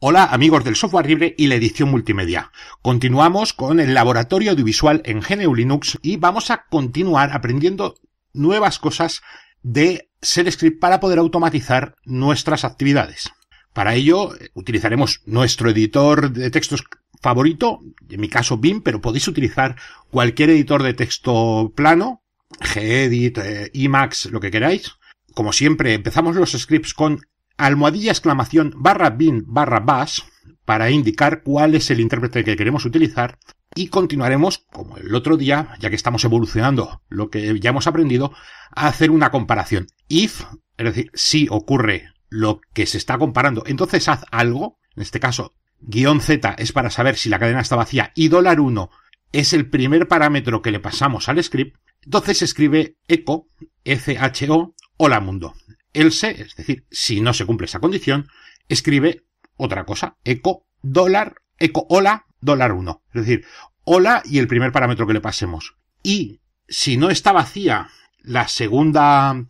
Hola amigos del software libre y la edición multimedia. Continuamos con el laboratorio audiovisual en GNU Linux y vamos a continuar aprendiendo nuevas cosas de script para poder automatizar nuestras actividades. Para ello utilizaremos nuestro editor de textos favorito, en mi caso BIM, pero podéis utilizar cualquier editor de texto plano, gedit, eh, Emacs, lo que queráis. Como siempre, empezamos los scripts con almohadilla exclamación barra bin barra bash para indicar cuál es el intérprete que queremos utilizar y continuaremos, como el otro día, ya que estamos evolucionando lo que ya hemos aprendido, a hacer una comparación. If, es decir, si ocurre lo que se está comparando, entonces haz algo, en este caso, guión Z es para saber si la cadena está vacía y dólar 1 es el primer parámetro que le pasamos al script, entonces escribe echo, echo, hola mundo el es decir, si no se cumple esa condición, escribe otra cosa, eco dólar, eco hola, dólar 1. Es decir, hola y el primer parámetro que le pasemos. Y si no está vacía la segunda,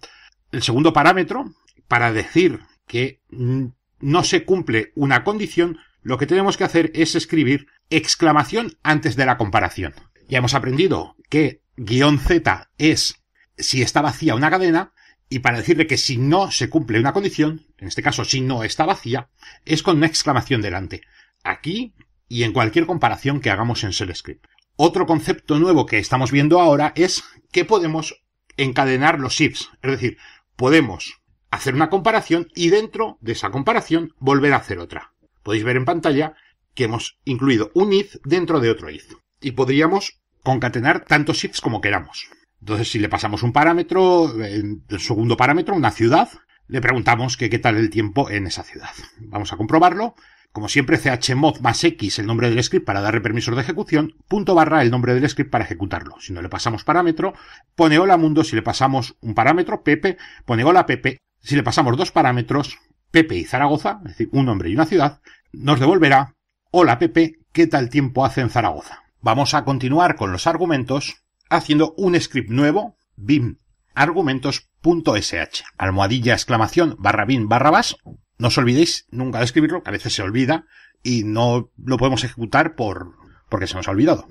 el segundo parámetro, para decir que no se cumple una condición, lo que tenemos que hacer es escribir exclamación antes de la comparación. Ya hemos aprendido que guión Z es si está vacía una cadena y para decirle que si no se cumple una condición, en este caso si no está vacía, es con una exclamación delante. Aquí y en cualquier comparación que hagamos en Shell Script. Otro concepto nuevo que estamos viendo ahora es que podemos encadenar los ifs, es decir, podemos hacer una comparación y dentro de esa comparación volver a hacer otra. Podéis ver en pantalla que hemos incluido un if dentro de otro if y podríamos concatenar tantos ifs como queramos. Entonces, si le pasamos un parámetro, el segundo parámetro, una ciudad, le preguntamos que qué tal el tiempo en esa ciudad. Vamos a comprobarlo. Como siempre, chmod más x el nombre del script para darle permisos de ejecución, punto barra el nombre del script para ejecutarlo. Si no le pasamos parámetro, pone hola mundo, si le pasamos un parámetro, pepe, pone hola pepe, si le pasamos dos parámetros, pepe y Zaragoza, es decir, un nombre y una ciudad, nos devolverá hola pepe, qué tal tiempo hace en Zaragoza. Vamos a continuar con los argumentos haciendo un script nuevo, bimargumentos.sh, argumentos.sh, almohadilla exclamación barra bin, barra bas. No os olvidéis nunca de escribirlo, que a veces se olvida y no lo podemos ejecutar por, porque se nos ha olvidado.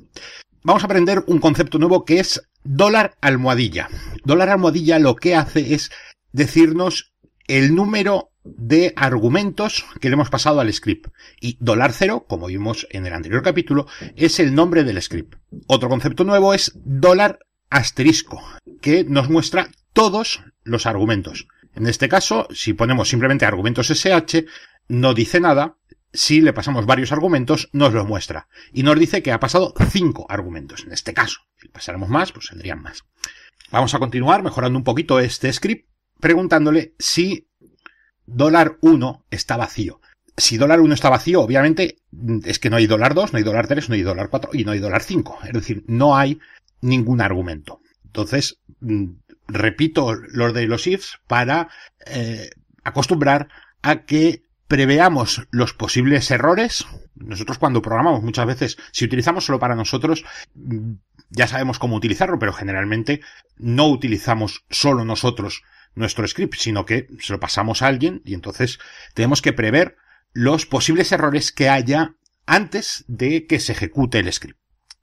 Vamos a aprender un concepto nuevo que es dólar almohadilla. Dólar almohadilla lo que hace es decirnos el número de argumentos que le hemos pasado al script. Y dólar como vimos en el anterior capítulo, es el nombre del script. Otro concepto nuevo es dólar asterisco, que nos muestra todos los argumentos. En este caso, si ponemos simplemente argumentos SH, no dice nada. Si le pasamos varios argumentos, nos los muestra. Y nos dice que ha pasado cinco argumentos, en este caso. Si pasáramos más, pues saldrían más. Vamos a continuar mejorando un poquito este script preguntándole si dólar 1 está vacío. Si dólar 1 está vacío, obviamente mm, es que no hay dólar 2, no hay dólar 3, no hay dólar 4 y no hay dólar 5. Es decir, no hay ningún argumento. Entonces, mm, repito los de los ifs para eh, acostumbrar a que preveamos los posibles errores. Nosotros cuando programamos muchas veces, si utilizamos solo para nosotros, mm, ya sabemos cómo utilizarlo, pero generalmente no utilizamos solo nosotros nuestro script, sino que se lo pasamos a alguien y entonces tenemos que prever los posibles errores que haya antes de que se ejecute el script.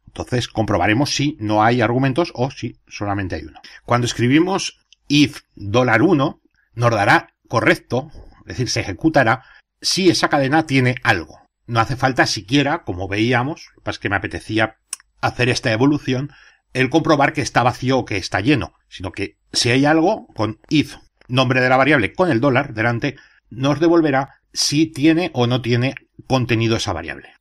Entonces comprobaremos si no hay argumentos o si solamente hay uno. Cuando escribimos if $1 nos dará correcto, es decir, se ejecutará si esa cadena tiene algo. No hace falta siquiera, como veíamos, para que me apetecía hacer esta evolución, el comprobar que está vacío o que está lleno, sino que si hay algo, con if, nombre de la variable, con el dólar delante, nos devolverá si tiene o no tiene contenido esa variable.